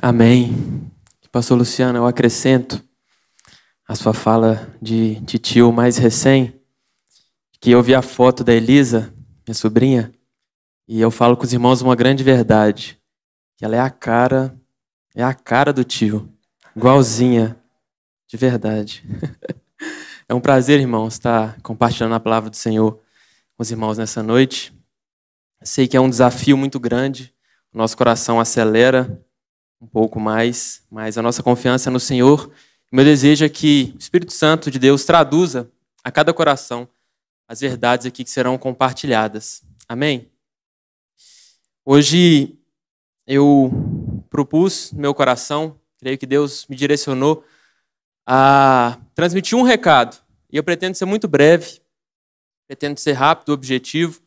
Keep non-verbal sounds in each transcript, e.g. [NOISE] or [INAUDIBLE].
Amém. Pastor Luciano, eu acrescento a sua fala de Tio mais recém, que eu vi a foto da Elisa, minha sobrinha, e eu falo com os irmãos uma grande verdade, que ela é a cara, é a cara do tio, igualzinha, de verdade. [LAUGHS] É um prazer, irmãos, estar compartilhando a palavra do Senhor com os irmãos nessa noite. Sei que é um desafio muito grande, o nosso coração acelera, um pouco mais, mas a nossa confiança é no Senhor. Meu desejo é que o Espírito Santo de Deus traduza a cada coração as verdades aqui que serão compartilhadas. Amém? Hoje eu propus no meu coração, creio que Deus me direcionou a transmitir um recado. E eu pretendo ser muito breve, pretendo ser rápido, objetivo.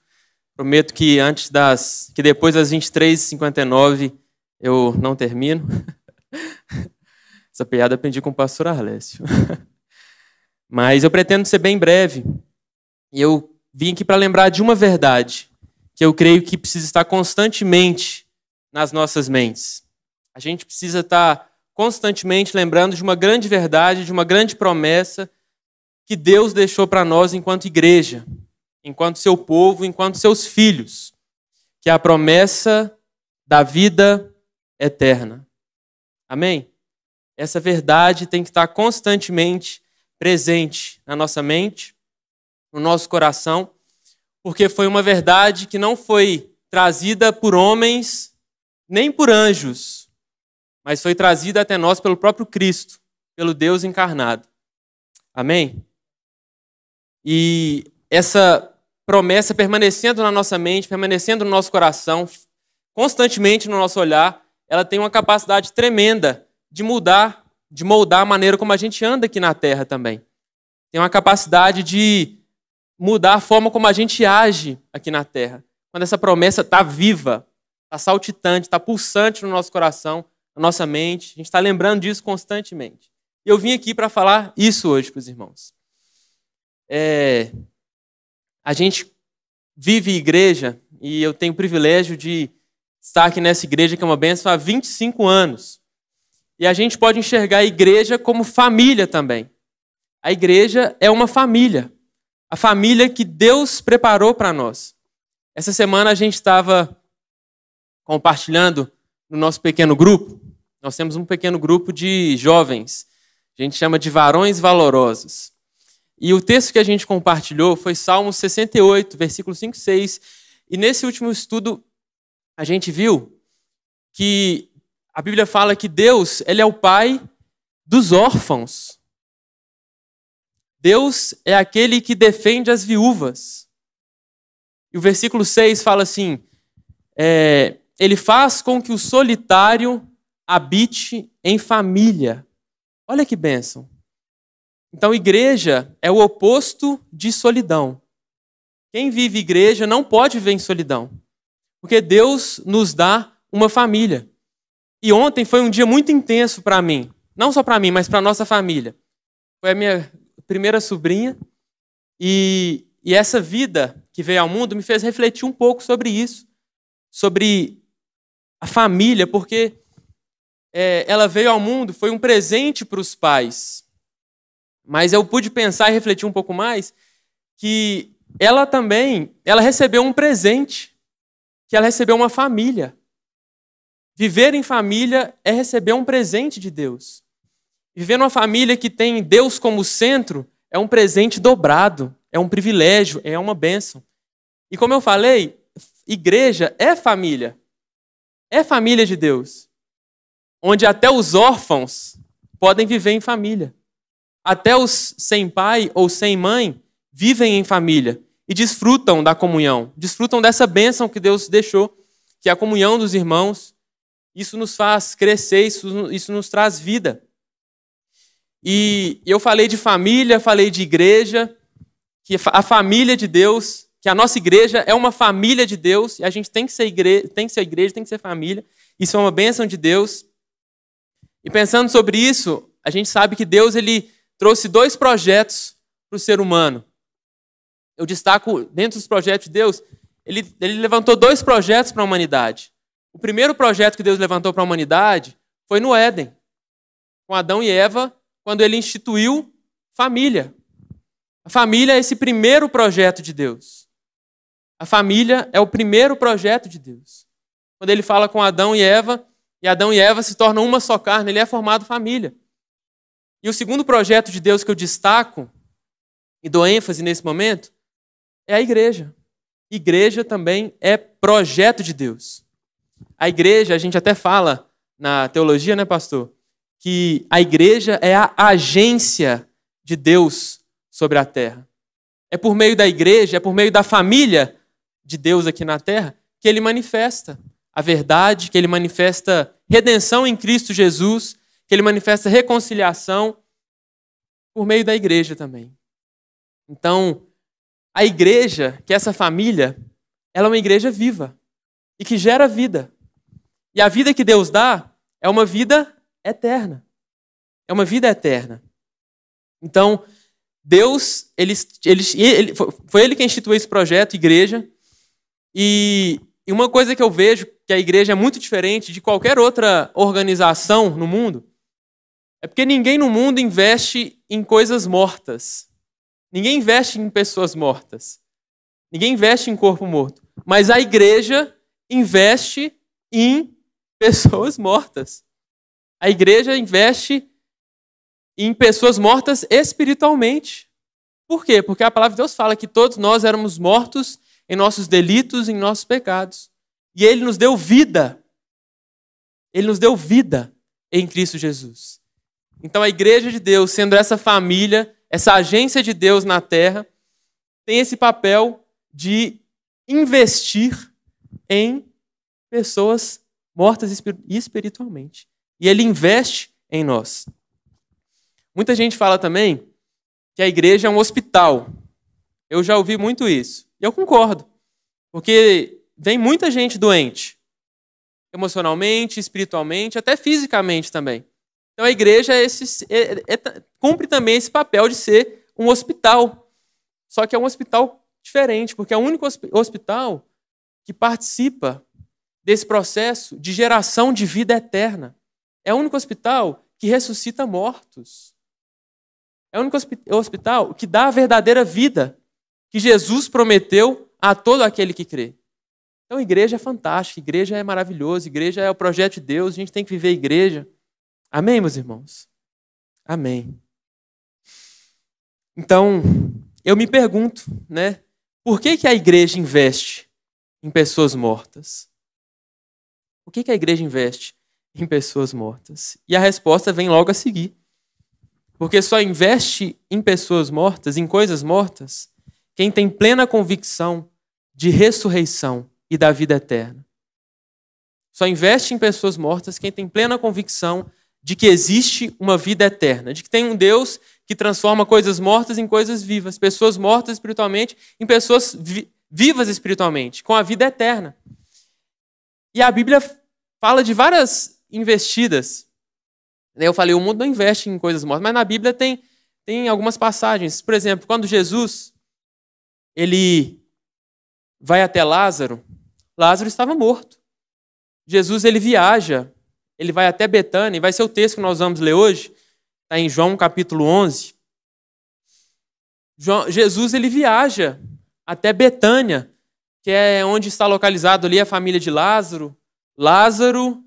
Prometo que antes das que depois das 23h59 eu não termino. [LAUGHS] Essa piada aprendi com o pastor Arlésio. [LAUGHS] Mas eu pretendo ser bem breve. E eu vim aqui para lembrar de uma verdade que eu creio que precisa estar constantemente nas nossas mentes. A gente precisa estar constantemente lembrando de uma grande verdade, de uma grande promessa que Deus deixou para nós enquanto igreja, enquanto seu povo, enquanto seus filhos, que é a promessa da vida eterna. Amém? Essa verdade tem que estar constantemente presente na nossa mente, no nosso coração, porque foi uma verdade que não foi trazida por homens nem por anjos, mas foi trazida até nós pelo próprio Cristo, pelo Deus encarnado. Amém? E essa promessa permanecendo na nossa mente, permanecendo no nosso coração, constantemente no nosso olhar, ela tem uma capacidade tremenda de mudar, de moldar a maneira como a gente anda aqui na Terra também. Tem uma capacidade de mudar a forma como a gente age aqui na Terra. Quando essa promessa está viva, está saltitante, está pulsante no nosso coração, na nossa mente, a gente está lembrando disso constantemente. E eu vim aqui para falar isso hoje para os irmãos. É, a gente vive igreja e eu tenho o privilégio de está aqui nessa igreja que é uma bênção há 25 anos. E a gente pode enxergar a igreja como família também. A igreja é uma família. A família que Deus preparou para nós. Essa semana a gente estava compartilhando no nosso pequeno grupo. Nós temos um pequeno grupo de jovens. A gente chama de varões valorosos. E o texto que a gente compartilhou foi Salmo 68, versículo 5 e 6. E nesse último estudo, a gente viu que a Bíblia fala que Deus, ele é o pai dos órfãos. Deus é aquele que defende as viúvas. E o versículo 6 fala assim: é, Ele faz com que o solitário habite em família. Olha que bênção. Então, igreja é o oposto de solidão. Quem vive igreja não pode viver em solidão. Porque Deus nos dá uma família. E ontem foi um dia muito intenso para mim. Não só para mim, mas para nossa família. Foi a minha primeira sobrinha. E, e essa vida que veio ao mundo me fez refletir um pouco sobre isso. Sobre a família, porque é, ela veio ao mundo, foi um presente para os pais. Mas eu pude pensar e refletir um pouco mais que ela também, ela recebeu um presente que ela recebeu uma família. Viver em família é receber um presente de Deus. Viver numa família que tem Deus como centro é um presente dobrado, é um privilégio, é uma bênção. E como eu falei, igreja é família. É família de Deus. Onde até os órfãos podem viver em família. Até os sem pai ou sem mãe vivem em família e desfrutam da comunhão, desfrutam dessa bênção que Deus deixou, que é a comunhão dos irmãos. Isso nos faz crescer, isso, isso nos traz vida. E eu falei de família, falei de igreja, que a família de Deus, que a nossa igreja é uma família de Deus, e a gente tem que ser igreja, tem que ser, igreja, tem que ser família. Isso é uma bênção de Deus. E pensando sobre isso, a gente sabe que Deus ele trouxe dois projetos para o ser humano eu destaco dentro dos projetos de Deus, ele, ele levantou dois projetos para a humanidade. O primeiro projeto que Deus levantou para a humanidade foi no Éden, com Adão e Eva, quando ele instituiu família. A família é esse primeiro projeto de Deus. A família é o primeiro projeto de Deus. Quando ele fala com Adão e Eva, e Adão e Eva se tornam uma só carne, ele é formado família. E o segundo projeto de Deus que eu destaco e dou ênfase nesse momento é a igreja. Igreja também é projeto de Deus. A igreja, a gente até fala na teologia, né, pastor? Que a igreja é a agência de Deus sobre a terra. É por meio da igreja, é por meio da família de Deus aqui na terra que ele manifesta a verdade, que ele manifesta redenção em Cristo Jesus, que ele manifesta reconciliação por meio da igreja também. Então, a igreja, que é essa família, ela é uma igreja viva e que gera vida. E a vida que Deus dá é uma vida eterna. É uma vida eterna. Então, Deus, ele, ele, ele, foi ele quem instituiu esse projeto, igreja. E, e uma coisa que eu vejo que a igreja é muito diferente de qualquer outra organização no mundo é porque ninguém no mundo investe em coisas mortas. Ninguém investe em pessoas mortas. Ninguém investe em corpo morto. Mas a igreja investe em pessoas mortas. A igreja investe em pessoas mortas espiritualmente. Por quê? Porque a palavra de Deus fala que todos nós éramos mortos em nossos delitos, em nossos pecados. E ele nos deu vida. Ele nos deu vida em Cristo Jesus. Então a igreja de Deus, sendo essa família essa agência de Deus na terra, tem esse papel de investir em pessoas mortas espiritualmente. E ele investe em nós. Muita gente fala também que a igreja é um hospital. Eu já ouvi muito isso. E eu concordo. Porque vem muita gente doente. Emocionalmente, espiritualmente, até fisicamente também. Então a igreja é esse, é, é, é, cumpre também esse papel de ser um hospital. Só que é um hospital diferente, porque é o único hospital que participa desse processo de geração de vida eterna. É o único hospital que ressuscita mortos. É o único hospital que dá a verdadeira vida que Jesus prometeu a todo aquele que crê. Então, igreja é fantástica, igreja é maravilhosa, igreja é o projeto de Deus, a gente tem que viver igreja. Amém, meus irmãos? Amém. Então, eu me pergunto, né? Por que, que a igreja investe em pessoas mortas? Por que, que a igreja investe em pessoas mortas? E a resposta vem logo a seguir. Porque só investe em pessoas mortas, em coisas mortas, quem tem plena convicção de ressurreição e da vida eterna. Só investe em pessoas mortas quem tem plena convicção de que existe uma vida eterna, de que tem um Deus que transforma coisas mortas em coisas vivas, pessoas mortas espiritualmente em pessoas vi vivas espiritualmente, com a vida eterna. E a Bíblia fala de várias investidas. Eu falei, o mundo não investe em coisas mortas, mas na Bíblia tem, tem algumas passagens. Por exemplo, quando Jesus ele vai até Lázaro, Lázaro estava morto. Jesus ele viaja ele vai até Betânia, e vai ser o texto que nós vamos ler hoje, está em João capítulo 11. João, Jesus ele viaja até Betânia, que é onde está localizado ali a família de Lázaro, Lázaro,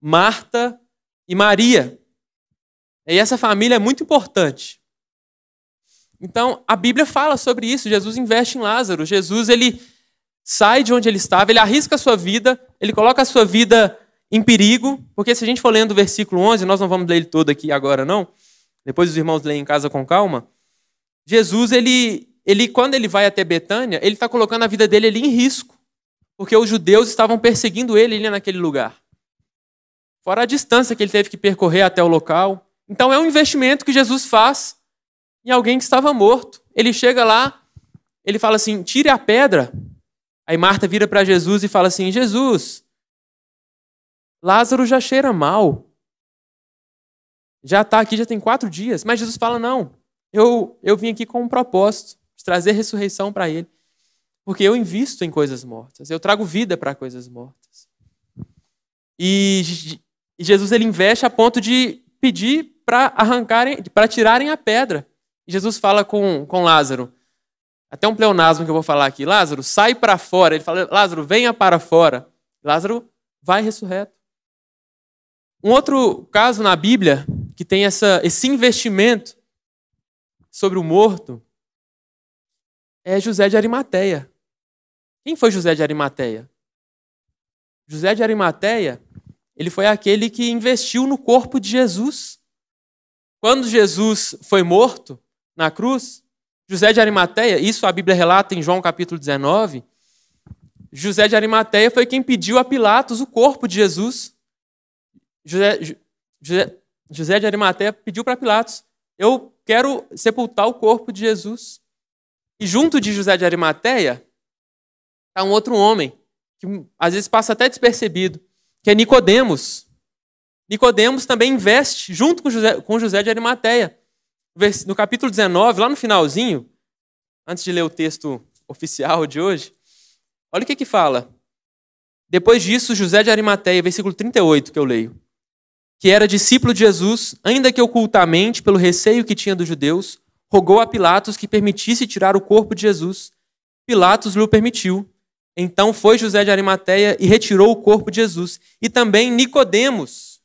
Marta e Maria. E essa família é muito importante. Então, a Bíblia fala sobre isso. Jesus investe em Lázaro. Jesus ele sai de onde ele estava, ele arrisca a sua vida, ele coloca a sua vida em perigo, porque se a gente for lendo o versículo 11, nós não vamos ler ele todo aqui agora não. Depois os irmãos leem em casa com calma. Jesus, ele, ele quando ele vai até Betânia, ele está colocando a vida dele ali em risco, porque os judeus estavam perseguindo ele ali naquele lugar. Fora a distância que ele teve que percorrer até o local. Então é um investimento que Jesus faz em alguém que estava morto. Ele chega lá, ele fala assim: tire a pedra. Aí Marta vira para Jesus e fala assim: Jesus, Lázaro já cheira mal. Já está aqui, já tem quatro dias. Mas Jesus fala: não, eu, eu vim aqui com um propósito de trazer ressurreição para ele. Porque eu invisto em coisas mortas, eu trago vida para coisas mortas. E, e Jesus ele investe a ponto de pedir para arrancarem, para tirarem a pedra. E Jesus fala com, com Lázaro, até um pleonasmo que eu vou falar aqui. Lázaro, sai para fora. Ele fala, Lázaro, venha para fora. Lázaro vai ressurreto. Um outro caso na Bíblia que tem essa, esse investimento sobre o morto é José de Arimateia. Quem foi José de Arimateia? José de Arimateia, ele foi aquele que investiu no corpo de Jesus. Quando Jesus foi morto na cruz, José de Arimateia, isso a Bíblia relata em João capítulo 19, José de Arimateia foi quem pediu a Pilatos o corpo de Jesus José, José, José de Arimateia pediu para Pilatos: Eu quero sepultar o corpo de Jesus. E junto de José de Arimateia está um outro homem, que às vezes passa até despercebido, que é Nicodemos. Nicodemos também investe junto com José, com José de Arimateia. No capítulo 19, lá no finalzinho, antes de ler o texto oficial de hoje, olha o que que fala. Depois disso, José de Arimateia, versículo 38 que eu leio que era discípulo de Jesus, ainda que ocultamente, pelo receio que tinha dos judeus, rogou a Pilatos que permitisse tirar o corpo de Jesus. Pilatos lhe permitiu. Então foi José de Arimateia e retirou o corpo de Jesus. E também Nicodemos.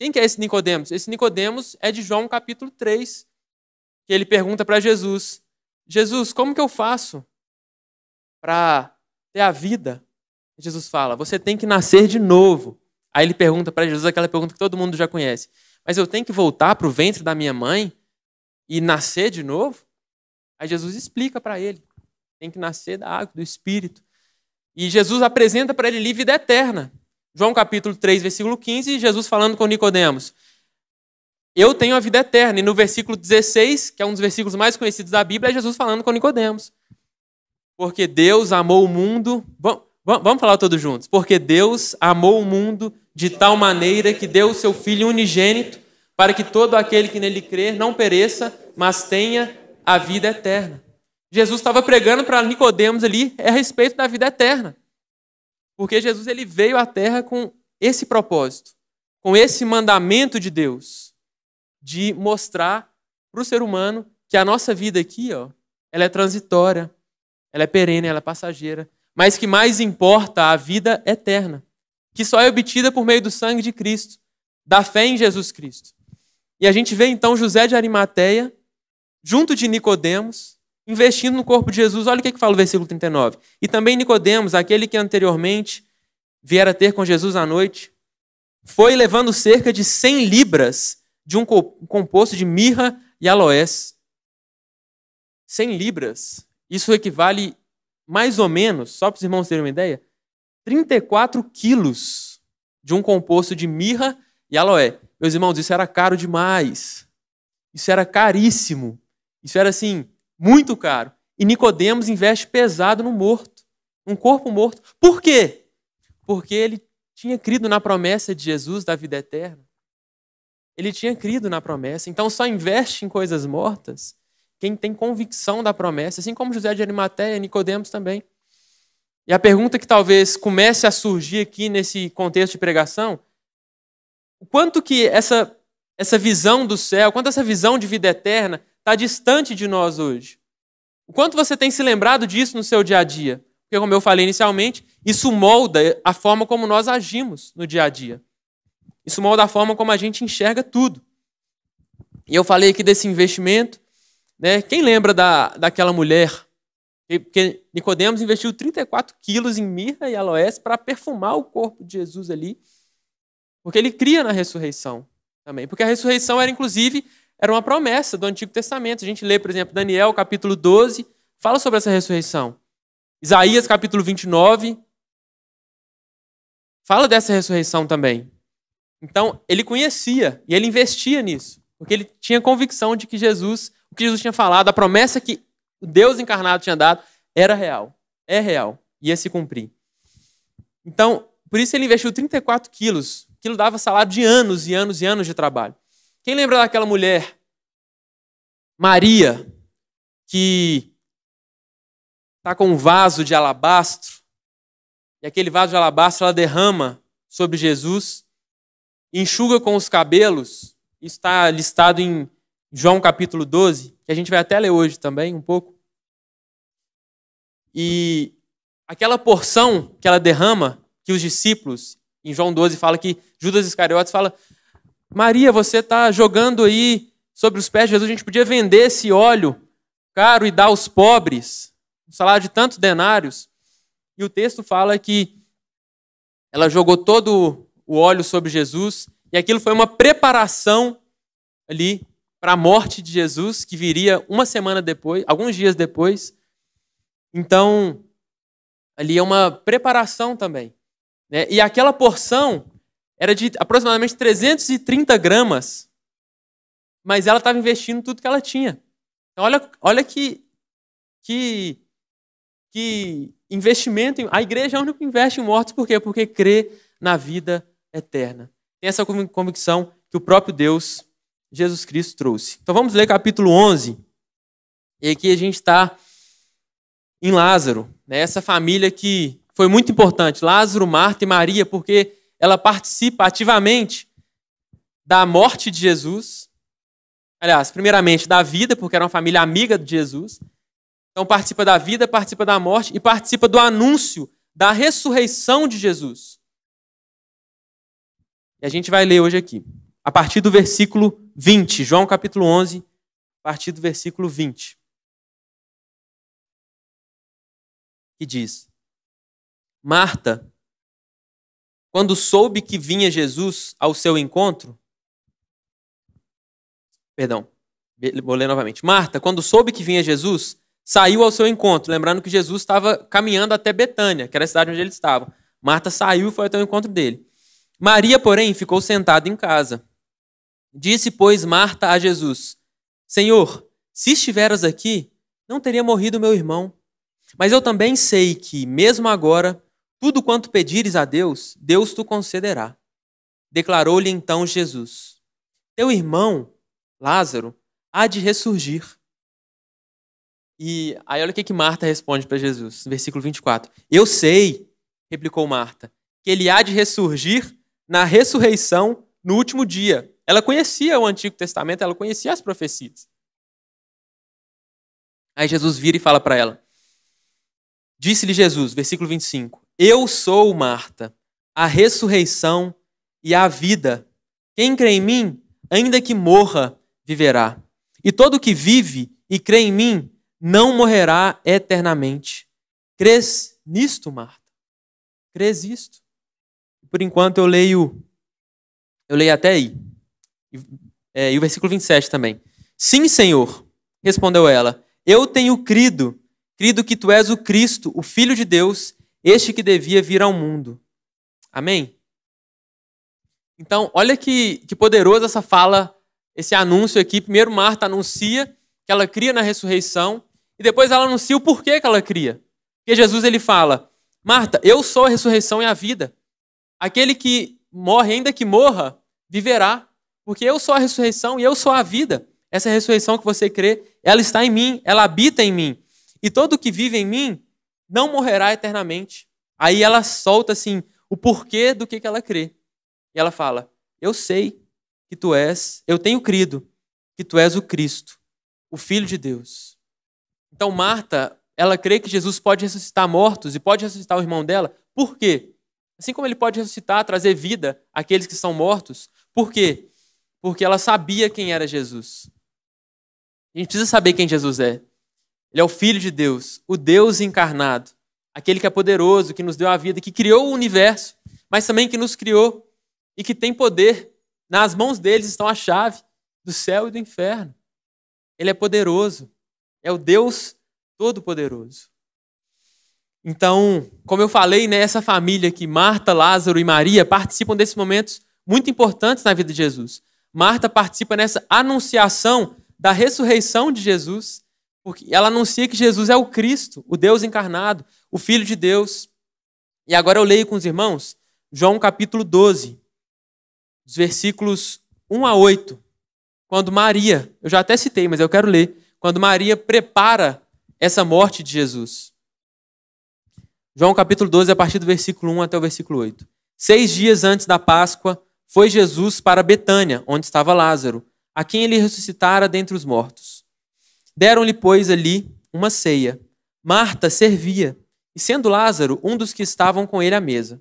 Quem que é esse Nicodemos? Esse Nicodemos é de João capítulo 3, que ele pergunta para Jesus: Jesus, como que eu faço para ter a vida? Jesus fala: Você tem que nascer de novo. Aí ele pergunta para Jesus aquela pergunta que todo mundo já conhece: Mas eu tenho que voltar para o ventre da minha mãe e nascer de novo? Aí Jesus explica para ele: Tem que nascer da água, do espírito. E Jesus apresenta para ele ali vida eterna. João capítulo 3, versículo 15, Jesus falando com Nicodemos: Eu tenho a vida eterna. E no versículo 16, que é um dos versículos mais conhecidos da Bíblia, é Jesus falando com Nicodemos. Porque Deus amou o mundo. Bom, Vamos falar todos juntos. Porque Deus amou o mundo de tal maneira que deu o seu Filho unigênito para que todo aquele que nele crer não pereça, mas tenha a vida eterna. Jesus estava pregando para Nicodemos ali a respeito da vida eterna. Porque Jesus ele veio à terra com esse propósito, com esse mandamento de Deus, de mostrar para o ser humano que a nossa vida aqui, ó, ela é transitória, ela é perene, ela é passageira, mas que mais importa a vida eterna, que só é obtida por meio do sangue de Cristo, da fé em Jesus Cristo. E a gente vê então José de Arimateia, junto de Nicodemos, investindo no corpo de Jesus. Olha o que, é que fala o versículo 39. E também Nicodemos, aquele que anteriormente viera ter com Jesus à noite, foi levando cerca de 100 libras de um composto de mirra e aloés. 100 libras. Isso equivale mais ou menos, só para os irmãos terem uma ideia, 34 quilos de um composto de mirra e aloé. Meus irmãos, isso era caro demais. Isso era caríssimo. Isso era assim, muito caro. E Nicodemos investe pesado no morto, num corpo morto. Por quê? Porque ele tinha crido na promessa de Jesus da vida eterna. Ele tinha crido na promessa. Então só investe em coisas mortas quem tem convicção da promessa, assim como José de Arimateia e Nicodemos também. E a pergunta que talvez comece a surgir aqui nesse contexto de pregação, o quanto que essa essa visão do céu, quanto essa visão de vida eterna está distante de nós hoje? O quanto você tem se lembrado disso no seu dia a dia? Porque, como eu falei inicialmente, isso molda a forma como nós agimos no dia a dia. Isso molda a forma como a gente enxerga tudo. E eu falei aqui desse investimento, né? Quem lembra da, daquela mulher? Porque Nicodemos investiu 34 quilos em mirra e aloés para perfumar o corpo de Jesus ali, porque ele cria na ressurreição também. Porque a ressurreição era, inclusive, era uma promessa do Antigo Testamento. A gente lê, por exemplo, Daniel capítulo 12, fala sobre essa ressurreição. Isaías capítulo 29 fala dessa ressurreição também. Então, ele conhecia e ele investia nisso, porque ele tinha convicção de que Jesus o que Jesus tinha falado, a promessa que Deus encarnado tinha dado, era real. É real. Ia se cumprir. Então, por isso ele investiu 34 quilos. Aquilo dava salário de anos e anos e anos de trabalho. Quem lembra daquela mulher, Maria, que está com um vaso de alabastro, e aquele vaso de alabastro ela derrama sobre Jesus, enxuga com os cabelos, está listado em João capítulo 12, que a gente vai até ler hoje também um pouco. E aquela porção que ela derrama, que os discípulos, em João 12 fala que Judas Iscariotes fala: Maria, você está jogando aí sobre os pés de Jesus, a gente podia vender esse óleo caro e dar aos pobres, um salário de tantos denários. E o texto fala que ela jogou todo o óleo sobre Jesus, e aquilo foi uma preparação ali para a morte de Jesus, que viria uma semana depois, alguns dias depois. Então, ali é uma preparação também. Né? E aquela porção era de aproximadamente 330 gramas, mas ela estava investindo tudo que ela tinha. Então, olha, olha que, que, que investimento. A igreja é a única que investe em mortos, por quê? Porque crê na vida eterna. Tem essa convicção que o próprio Deus Jesus Cristo trouxe. Então vamos ler capítulo 11. E aqui a gente está em Lázaro, né? essa família que foi muito importante, Lázaro, Marta e Maria, porque ela participa ativamente da morte de Jesus. Aliás, primeiramente da vida, porque era uma família amiga de Jesus. Então participa da vida, participa da morte e participa do anúncio da ressurreição de Jesus. E a gente vai ler hoje aqui, a partir do versículo 20, João capítulo 11, a partir do versículo 20. Que diz: Marta, quando soube que vinha Jesus ao seu encontro, perdão, vou ler novamente. Marta, quando soube que vinha Jesus, saiu ao seu encontro, lembrando que Jesus estava caminhando até Betânia, que era a cidade onde ele estava. Marta saiu e foi até o encontro dele. Maria, porém, ficou sentada em casa. Disse, pois, Marta a Jesus: Senhor, se estiveras aqui, não teria morrido meu irmão. Mas eu também sei que, mesmo agora, tudo quanto pedires a Deus, Deus te concederá. Declarou-lhe então Jesus: Teu irmão, Lázaro, há de ressurgir. E aí olha o que, que Marta responde para Jesus, versículo 24. Eu sei, replicou Marta, que ele há de ressurgir na ressurreição no último dia. Ela conhecia o Antigo Testamento, ela conhecia as profecias. Aí Jesus vira e fala para ela: Disse-lhe Jesus, versículo 25: Eu sou Marta, a ressurreição e a vida. Quem crê em mim, ainda que morra, viverá. E todo que vive e crê em mim não morrerá eternamente. Crês nisto, Marta? Crês isto? Por enquanto eu leio eu leio até aí. É, e o versículo 27 também. Sim, Senhor, respondeu ela, eu tenho crido, crido que tu és o Cristo, o Filho de Deus, este que devia vir ao mundo. Amém? Então, olha que, que poderosa essa fala, esse anúncio aqui. Primeiro, Marta anuncia que ela cria na ressurreição, e depois ela anuncia o porquê que ela cria. Porque Jesus ele fala: Marta, eu sou a ressurreição e a vida. Aquele que morre, ainda que morra, viverá. Porque eu sou a ressurreição e eu sou a vida. Essa ressurreição que você crê, ela está em mim, ela habita em mim. E todo que vive em mim não morrerá eternamente. Aí ela solta assim o porquê do que, ela crê. E ela fala: Eu sei que tu és, eu tenho crido que tu és o Cristo, o Filho de Deus. Então Marta, ela crê que Jesus pode ressuscitar mortos e pode ressuscitar o irmão dela. Por quê? Assim como ele pode ressuscitar, trazer vida àqueles que são mortos. Por quê? porque ela sabia quem era Jesus. A gente precisa saber quem Jesus é. Ele é o Filho de Deus, o Deus encarnado, aquele que é poderoso, que nos deu a vida, que criou o universo, mas também que nos criou e que tem poder. Nas mãos deles estão a chave do céu e do inferno. Ele é poderoso, é o Deus Todo-Poderoso. Então, como eu falei, né, essa família que Marta, Lázaro e Maria participam desses momentos muito importantes na vida de Jesus. Marta participa nessa anunciação da ressurreição de Jesus, porque ela anuncia que Jesus é o Cristo, o Deus encarnado, o Filho de Deus. E agora eu leio com os irmãos João capítulo 12, os versículos 1 a 8. Quando Maria, eu já até citei, mas eu quero ler, quando Maria prepara essa morte de Jesus. João capítulo 12, a partir do versículo 1 até o versículo 8. Seis dias antes da Páscoa, foi Jesus para Betânia, onde estava Lázaro, a quem ele ressuscitara dentre os mortos. Deram-lhe, pois, ali uma ceia. Marta servia, e sendo Lázaro um dos que estavam com ele à mesa.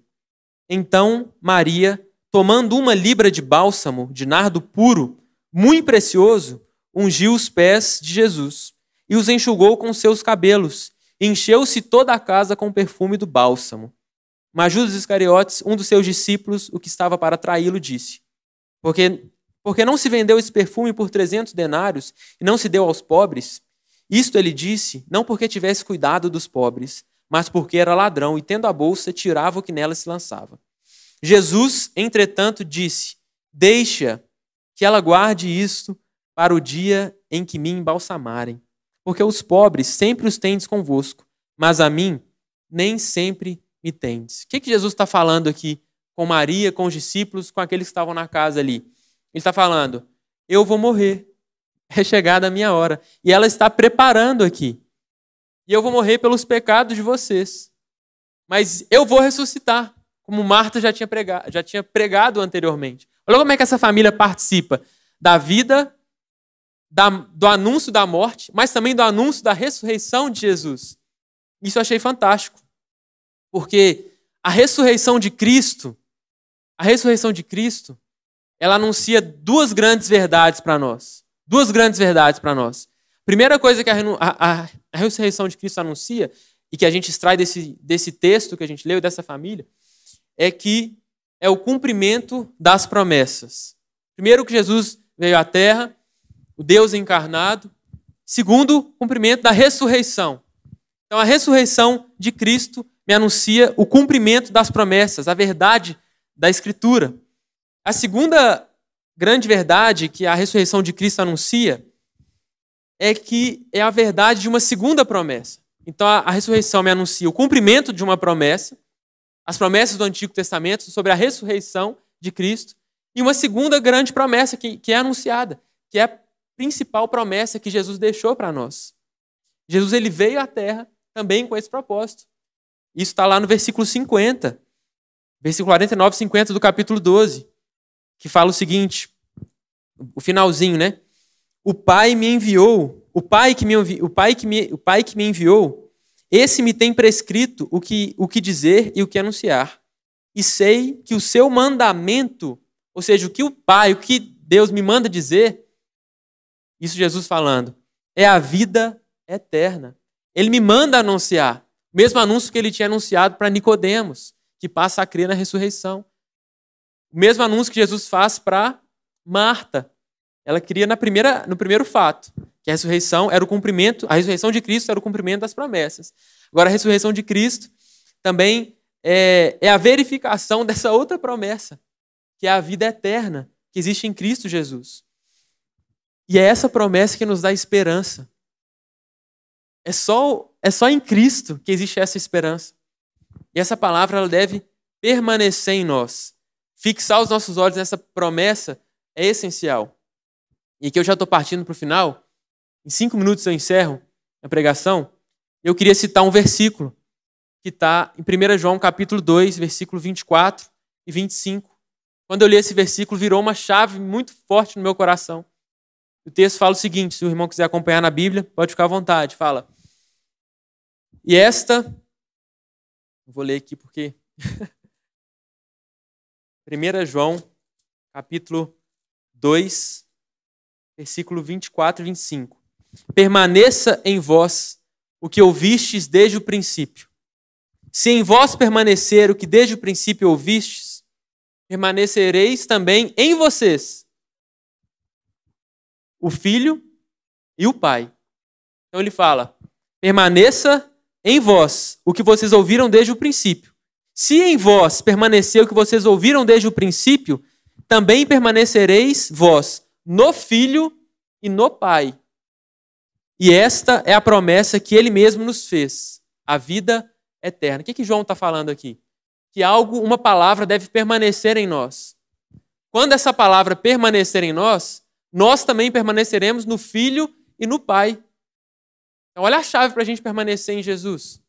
Então Maria, tomando uma libra de bálsamo de nardo puro, muito precioso, ungiu os pés de Jesus e os enxugou com seus cabelos, encheu-se toda a casa com o perfume do bálsamo. Mas Judas Iscariotes, um dos seus discípulos, o que estava para traí-lo, disse: porque, porque não se vendeu esse perfume por trezentos denários e não se deu aos pobres? Isto ele disse, não porque tivesse cuidado dos pobres, mas porque era ladrão e, tendo a bolsa, tirava o que nela se lançava. Jesus, entretanto, disse: Deixa que ela guarde isto para o dia em que me embalsamarem. Porque os pobres sempre os tendes convosco, mas a mim nem sempre me tendes. O que, que Jesus está falando aqui com Maria, com os discípulos, com aqueles que estavam na casa ali? Ele está falando: eu vou morrer, [LAUGHS] é chegada a minha hora. E ela está preparando aqui. E eu vou morrer pelos pecados de vocês. Mas eu vou ressuscitar, como Marta já tinha, pregado, já tinha pregado anteriormente. Olha como é que essa família participa da vida, da, do anúncio da morte, mas também do anúncio da ressurreição de Jesus. Isso eu achei fantástico. Porque a ressurreição de Cristo, a ressurreição de Cristo, ela anuncia duas grandes verdades para nós. Duas grandes verdades para nós. Primeira coisa que a, a, a, ressurreição de Cristo anuncia, e que a gente extrai desse, desse texto que a gente leu, dessa família, é que é o cumprimento das promessas. Primeiro, que Jesus veio à Terra, o Deus encarnado. Segundo, cumprimento da ressurreição. Então, a ressurreição de Cristo me anuncia o cumprimento das promessas, a verdade da Escritura. A segunda grande verdade que a ressurreição de Cristo anuncia é que é a verdade de uma segunda promessa. Então a, a ressurreição me anuncia o cumprimento de uma promessa, as promessas do Antigo Testamento sobre a ressurreição de Cristo, e uma segunda grande promessa que, que é anunciada, que é a principal promessa que Jesus deixou para nós. Jesus ele veio à Terra também com esse propósito isso está lá no versículo 50, versículo 49 50 do capítulo 12, que fala o seguinte, o finalzinho, né? O Pai me enviou, o Pai que me, o pai que me, o pai que me enviou, esse me tem prescrito o que, o que dizer e o que anunciar. E sei que o seu mandamento, ou seja, o que o Pai, o que Deus me manda dizer, isso Jesus falando, é a vida eterna. Ele me manda anunciar. Mesmo anúncio que ele tinha anunciado para Nicodemos, que passa a crer na ressurreição. O mesmo anúncio que Jesus faz para Marta. Ela cria na primeira, no primeiro fato, que a ressurreição era o cumprimento, a ressurreição de Cristo era o cumprimento das promessas. Agora, a ressurreição de Cristo também é, é a verificação dessa outra promessa, que é a vida eterna, que existe em Cristo Jesus. E é essa promessa que nos dá esperança. É só, é só em Cristo que existe essa esperança. E essa palavra ela deve permanecer em nós. Fixar os nossos olhos nessa promessa é essencial. E aqui eu já estou partindo para o final. Em cinco minutos eu encerro a pregação. Eu queria citar um versículo que está em 1 João capítulo 2, versículo 24 e 25. Quando eu li esse versículo, virou uma chave muito forte no meu coração. O texto fala o seguinte: se o irmão quiser acompanhar na Bíblia, pode ficar à vontade. Fala. E esta. Vou ler aqui porque. 1 [LAUGHS] João, capítulo 2, versículo 24 e 25. Permaneça em vós o que ouvistes desde o princípio. Se em vós permanecer o que desde o princípio ouvistes, permanecereis também em vocês o Filho e o Pai. Então ele fala: permaneça em vós o que vocês ouviram desde o princípio. Se em vós permanecer o que vocês ouviram desde o princípio, também permanecereis vós no Filho e no Pai. E esta é a promessa que ele mesmo nos fez, a vida eterna. O que, que João está falando aqui? Que algo, uma palavra deve permanecer em nós. Quando essa palavra permanecer em nós, nós também permaneceremos no Filho e no Pai. Então, olha a chave para a gente permanecer em Jesus.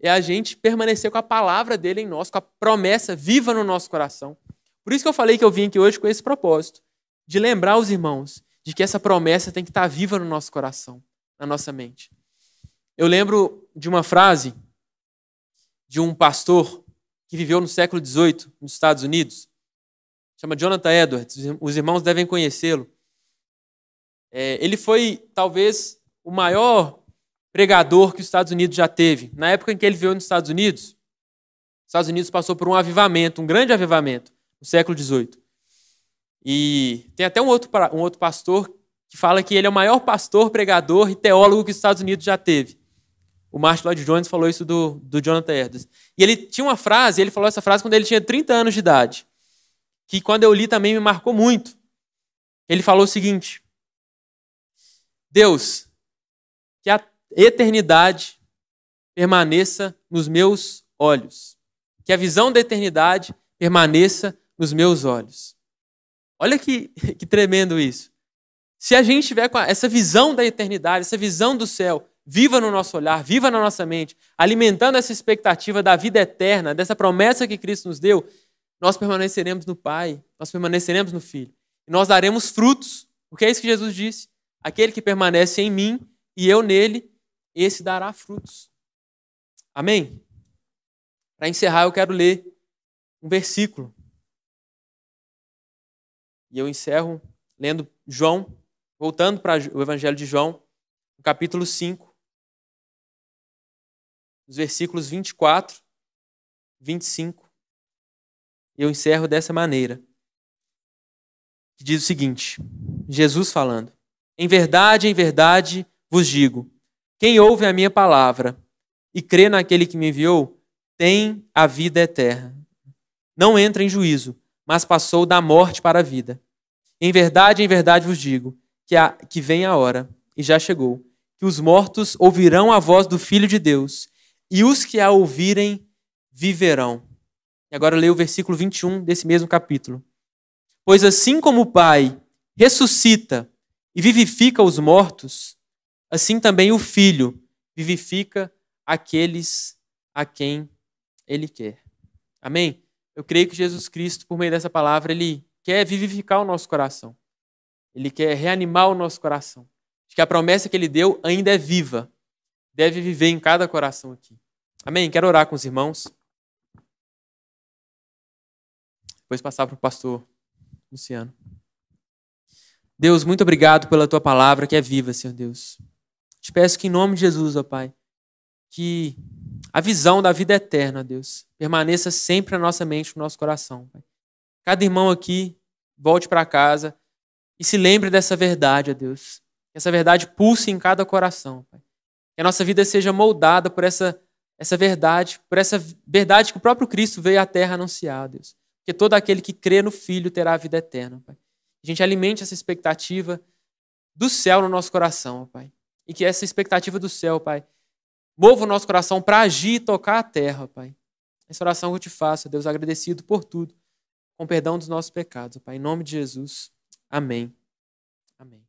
É a gente permanecer com a palavra dele em nós, com a promessa viva no nosso coração. Por isso que eu falei que eu vim aqui hoje com esse propósito, de lembrar os irmãos de que essa promessa tem que estar viva no nosso coração, na nossa mente. Eu lembro de uma frase de um pastor que viveu no século XVIII nos Estados Unidos, chama Jonathan Edwards, os irmãos devem conhecê-lo. É, ele foi, talvez, o maior pregador que os Estados Unidos já teve. Na época em que ele veio nos Estados Unidos, os Estados Unidos passou por um avivamento, um grande avivamento, no século XVIII. E tem até um outro, um outro pastor que fala que ele é o maior pastor, pregador e teólogo que os Estados Unidos já teve. O Martin Lloyd Jones falou isso do, do Jonathan Edwards. E ele tinha uma frase, ele falou essa frase quando ele tinha 30 anos de idade, que quando eu li também me marcou muito. Ele falou o seguinte: Deus, que a eternidade permaneça nos meus olhos. Que a visão da eternidade permaneça nos meus olhos. Olha que, [LAUGHS] que tremendo isso. Se a gente tiver com essa visão da eternidade, essa visão do céu, viva no nosso olhar, viva na nossa mente, alimentando essa expectativa da vida eterna, dessa promessa que Cristo nos deu, nós permaneceremos no Pai, nós permaneceremos no Filho. E nós daremos frutos, porque é isso que Jesus disse. Aquele que permanece em mim e eu nele, esse dará frutos. Amém? Para encerrar, eu quero ler um versículo. E eu encerro lendo João, voltando para o Evangelho de João, capítulo 5, os versículos 24, 25. Eu encerro dessa maneira. Que diz o seguinte: Jesus falando. Em verdade, em verdade vos digo: quem ouve a minha palavra e crê naquele que me enviou, tem a vida eterna. Não entra em juízo, mas passou da morte para a vida. Em verdade, em verdade vos digo: que, a, que vem a hora, e já chegou, que os mortos ouvirão a voz do Filho de Deus, e os que a ouvirem viverão. E agora leio o versículo 21 desse mesmo capítulo. Pois assim como o Pai ressuscita e vivifica os mortos, assim também o Filho vivifica aqueles a quem ele quer. Amém? Eu creio que Jesus Cristo, por meio dessa palavra, ele quer vivificar o nosso coração. Ele quer reanimar o nosso coração. De que a promessa que ele deu ainda é viva. Deve viver em cada coração aqui. Amém? Quero orar com os irmãos. Depois passar para o pastor Luciano. Deus, muito obrigado pela tua palavra que é viva, Senhor Deus. Te peço que em nome de Jesus, ó Pai, que a visão da vida eterna, Deus, permaneça sempre na nossa mente, no nosso coração, Pai. Cada irmão aqui volte para casa e se lembre dessa verdade, ó Deus. Que essa verdade pulse em cada coração, Pai. Que a nossa vida seja moldada por essa essa verdade, por essa verdade que o próprio Cristo veio à terra anunciar, Deus. Que todo aquele que crê no Filho terá a vida eterna, Pai a gente alimente essa expectativa do céu no nosso coração, Pai. E que essa expectativa do céu, Pai, mova o nosso coração para agir e tocar a terra, Pai. Essa oração que eu te faço, Deus, agradecido por tudo, com perdão dos nossos pecados, Pai. Em nome de Jesus. Amém. Amém.